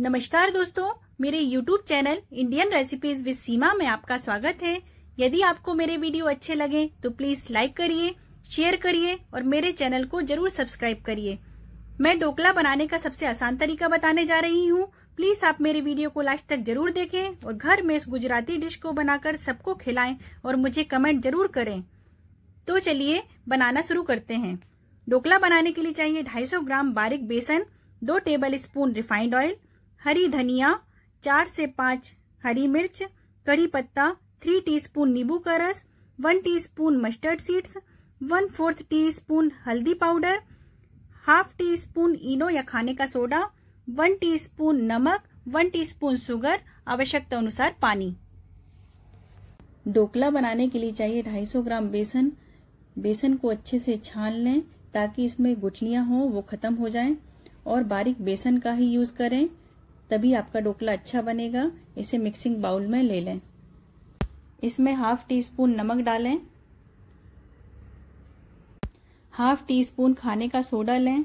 नमस्कार दोस्तों मेरे YouTube channel Indian recipes with Seema में आपका स्वागत है यदि आपको मेरे वीडियो अच्छे लगे तो प्लीज लाइक करिए शेयर करिए और मेरे चैनल को जरूर सब्सक्राइब करिए मैं ढोकला बनाने का सबसे आसान तरीका बताने जा रही हूँ प्लीज आप मेरे वीडियो को लास्ट तक जरूर देखें और घर में इस गुजराती डिश को बनाकर सबको खिलाएं और मुझे कमेंट जरूर करें तो चलिए बनाना शुरू करते हैं ढोकला बनाने के लिए चाहिए 250 ग्राम बारीक बेसन दो टेबल स्पून रिफाइंड ऑयल हरी धनिया चार से पाँच हरी मिर्च कड़ी पत्ता थ्री टीस्पून नींबू का रस one teaspoon mustard seeds one fourth teaspoon हल्दी powder half teaspoon Eno या खाने का सोडा वन टीस्पून नमक वन टीस्पून शुगर आवश्यकता अनुसार पानी ढोकला बनाने के लिए चाहिए 250 ग्राम बेसन बेसन को अच्छे से छान लें ताकि इसमें गुठलियां हों वो ख़त्म हो जाएं और बारीक बेसन का ही यूज़ करें तभी आपका ढोकला अच्छा बनेगा इसे मिक्सिंग बाउल में ले लें इसमें हाफ टी स्पून नमक डालें हाफ टी स्पून खाने का सोडा लें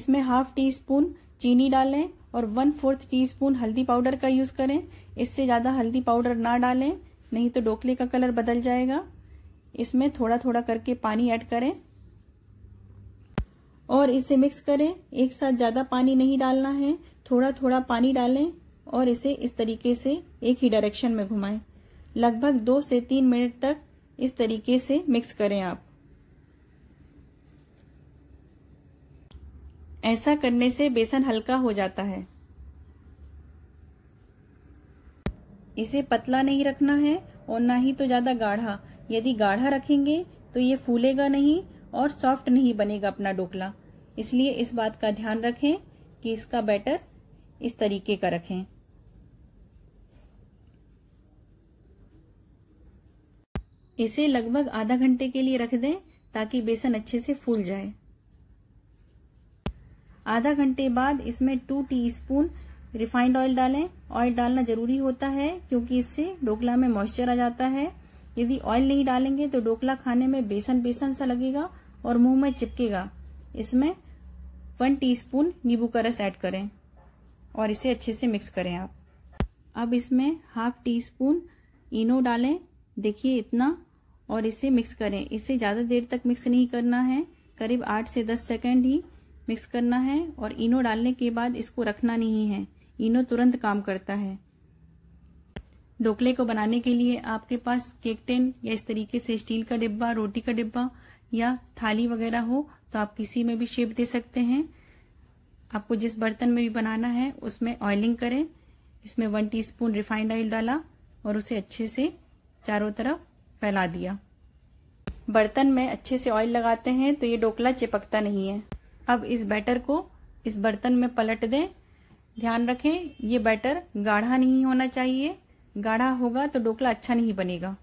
इसमें हाफ टी स्पून चीनी डालें और वन फोर्थ टी स्पून हल्दी पाउडर का यूज़ करें इससे ज़्यादा हल्दी पाउडर ना डालें नहीं तो ढोकले का कलर बदल जाएगा इसमें थोड़ा थोड़ा करके पानी ऐड करें और इसे मिक्स करें एक साथ ज़्यादा पानी नहीं डालना है थोड़ा थोड़ा पानी डालें और इसे इस तरीके से एक ही डायरेक्शन में घुमाएं लगभग दो से तीन मिनट तक इस तरीके से मिक्स करें आप ऐसा करने से बेसन हल्का हो जाता है इसे पतला नहीं रखना है और ना ही तो ज़्यादा गाढ़ा यदि गाढ़ा रखेंगे तो ये फूलेगा नहीं और सॉफ्ट नहीं बनेगा अपना डोकला इसलिए इस बात का ध्यान रखें कि इसका बैटर इस तरीके का रखें इसे लगभग आधा घंटे के लिए रख दें ताकि बेसन अच्छे से फूल जाए आधा घंटे बाद इसमें टू टीस्पून रिफाइंड ऑयल डालें ऑयल डालना जरूरी होता है क्योंकि इससे डोकला में मॉइस्चर आ जाता है यदि ऑयल नहीं डालेंगे तो ढोकला खाने में बेसन बेसन सा लगेगा और मुंह में चिपकेगा इसमें वन टीस्पून नींबू का रस ऐड करें और इसे अच्छे से मिक्स करें आप अब इसमें हाफ टी स्पून इनो डालें देखिए इतना और इसे मिक्स करें इसे ज़्यादा देर तक मिक्स नहीं करना है करीब आठ से दस सेकेंड ही मिक्स करना है और इनो डालने के बाद इसको रखना नहीं है इनो तुरंत काम करता है ढोकले को बनाने के लिए आपके पास केक टेन या इस तरीके से स्टील का डिब्बा रोटी का डिब्बा या थाली वगैरह हो तो आप किसी में भी शेप दे सकते हैं आपको जिस बर्तन में भी बनाना है उसमें ऑयलिंग करें इसमें वन टीस्पून रिफाइंड ऑयल डाला और उसे अच्छे से चारों तरफ फैला दिया बर्तन में अच्छे से ऑयल लगाते हैं तो ये डोकला चिपकता नहीं है अब इस बैटर को इस बर्तन में पलट दें ध्यान रखें ये बैटर गाढ़ा नहीं होना चाहिए गाढ़ा होगा तो डोकला अच्छा नहीं बनेगा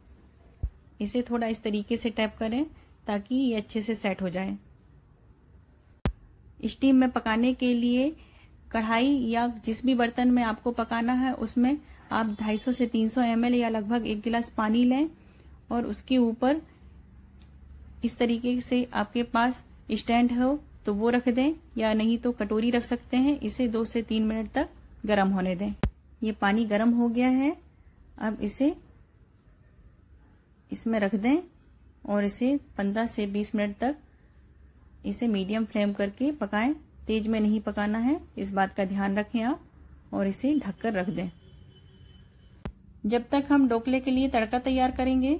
इसे थोड़ा इस तरीके से टैप करें ताकि ये अच्छे से सेट हो जाए स्टीम में पकाने के लिए कढ़ाई या जिस भी बर्तन में आपको पकाना है उसमें आप 250 से 300 सौ या लगभग एक गिलास पानी लें और उसके ऊपर इस तरीके से आपके पास स्टैंड हो तो वो रख दें या नहीं तो कटोरी रख सकते हैं इसे दो से तीन मिनट तक गर्म होने दें ये पानी गर्म हो गया है अब इसे इसमें रख दें और इसे 15 से 20 मिनट तक इसे मीडियम फ्लेम करके पकाएं तेज में नहीं पकाना है इस बात का ध्यान रखें आप और इसे ढककर रख दें जब तक हम ढोकले के लिए तड़का तैयार करेंगे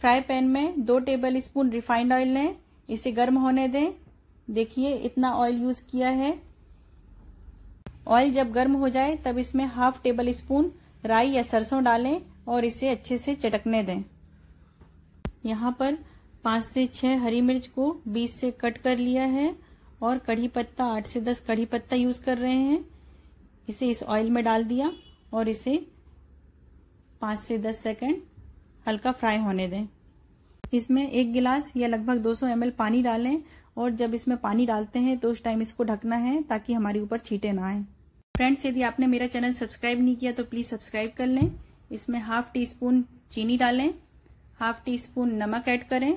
फ्राई पैन में दो टेबल स्पून रिफाइंड ऑयल लें इसे गर्म होने दें देखिए इतना ऑयल यूज किया है ऑयल जब गर्म हो जाए तब इसमें हाफ टेबल स्पून राई या सरसों डालें और इसे अच्छे से चटकने दें यहाँ पर पाँच से छः हरी मिर्च को बीस से कट कर लिया है और कढ़ी पत्ता आठ से दस कढ़ी पत्ता यूज़ कर रहे हैं इसे इस ऑयल में डाल दिया और इसे पाँच से दस सेकेंड हल्का फ्राई होने दें इसमें एक गिलास या लगभग 200 एम पानी डालें और जब इसमें पानी डालते हैं तो उस टाइम इसको ढकना है ताकि हमारे ऊपर छीटे ना आए फ्रेंड्स यदि आपने मेरा चैनल सब्सक्राइब नहीं किया तो प्लीज़ सब्सक्राइब कर लें इसमें हाफ टी स्पून चीनी डालें हाफ टी स्पून नमक ऐड करें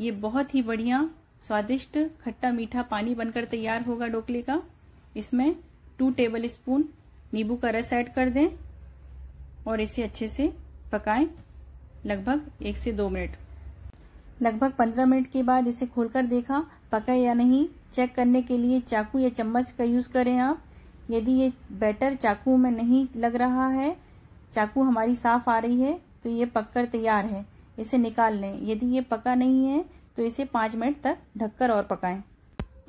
ये बहुत ही बढ़िया स्वादिष्ट खट्टा मीठा पानी बनकर तैयार होगा डोकले का इसमें टू टेबल स्पून नींबू का रस ऐड कर दें और इसे अच्छे से पकाएं लगभग एक से दो मिनट लगभग पंद्रह मिनट के बाद इसे खोलकर देखा पका या नहीं चेक करने के लिए चाकू या चम्मच का यूज़ करें आप यदि ये बैटर चाकू में नहीं लग रहा है चाकू हमारी साफ आ रही है तो ये पककर तैयार है इसे निकाल लें यदि ये पका नहीं है तो इसे पाँच मिनट तक ढककर और पकाएं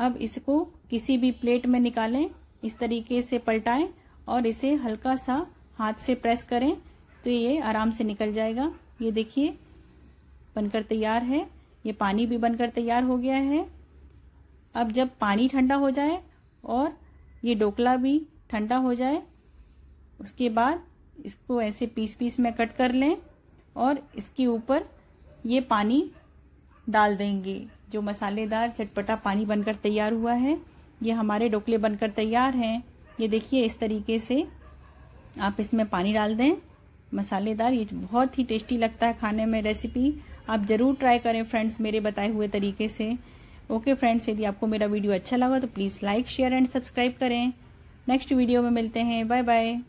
अब इसको किसी भी प्लेट में निकालें इस तरीके से पलटाएं और इसे हल्का सा हाथ से प्रेस करें तो ये आराम से निकल जाएगा ये देखिए बनकर तैयार है ये पानी भी बनकर तैयार हो गया है अब जब पानी ठंडा हो जाए और ये डोकला भी ठंडा हो जाए उसके बाद इसको ऐसे पीस पीस में कट कर लें और इसके ऊपर ये पानी डाल देंगे जो मसालेदार चटपटा पानी बनकर तैयार हुआ है ये हमारे ढोकले बनकर तैयार हैं ये देखिए इस तरीके से आप इसमें पानी डाल दें मसालेदार ये बहुत ही टेस्टी लगता है खाने में रेसिपी आप ज़रूर ट्राई करें फ्रेंड्स मेरे बताए हुए तरीके से ओके फ्रेंड्स यदि आपको मेरा वीडियो अच्छा लगा तो please like share and subscribe करें नेक्स्ट वीडियो में मिलते हैं बाय बाय